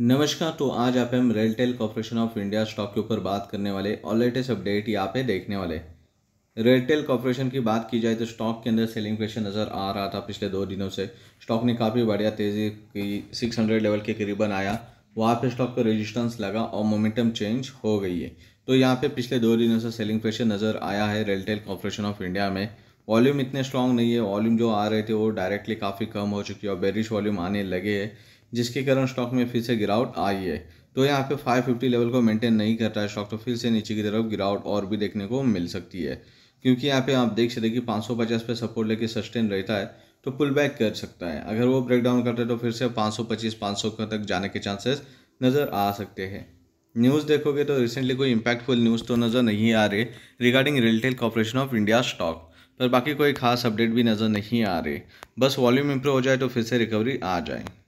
नमस्कार तो आज आप हम RailTel Corporation of India stock के ऊपर बात करने वाले और लेटेस्ट अपडेट यहाँ पे देखने वाले रेलटेल कॉरपोरेशन की बात की जाए तो स्टॉक के अंदर सेलिंग प्रेशर नज़र आ रहा था पिछले दो दिनों से स्टॉक ने काफ़ी बढ़िया तेज़ी की 600 लेवल के करीबन आया वहाँ पे स्टॉक को रेजिस्टेंस लगा और मोमेंटम चेंज हो गई है तो यहाँ पे पिछले दो दिनों से सेलिंग प्रेशर नज़र आया है रेलटेल कॉरपोरेशन ऑफ इंडिया में वॉल्यूम इतने स्ट्रॉन्ग नहीं है वॉल्यूम जो आ रहे थे वो डायरेक्टली काफ़ी कम हो चुकी है और बेरिश वॉल्यूम आने लगे हैं जिसके कारण स्टॉक में फिर से गिरावट आई है तो यहाँ पे 550 लेवल को मेंटेन नहीं कर रहा है स्टॉक तो फिर से नीचे की तरफ गिरावट और भी देखने को मिल सकती है क्योंकि यहाँ पे आप देख सकते हैं कि 550 पे सपोर्ट लेके सस्टेन रहता है तो पुल बैक कर सकता है अगर वो ब्रेकडाउन करते है तो फिर से 525 500 तक जाने के चांसेस नज़र आ सकते हैं न्यूज़ देखोगे तो रिसेंटली कोई इम्पैक्टफुल न्यूज़ तो नज़र नहीं आ रही regarding RailTel Corporation of India stock पर बाकी कोई खास अपडेट भी नज़र नहीं आ रही बस वॉल्यूम इम्प्रूव हो जाए तो फिर से रिकवरी आ जाए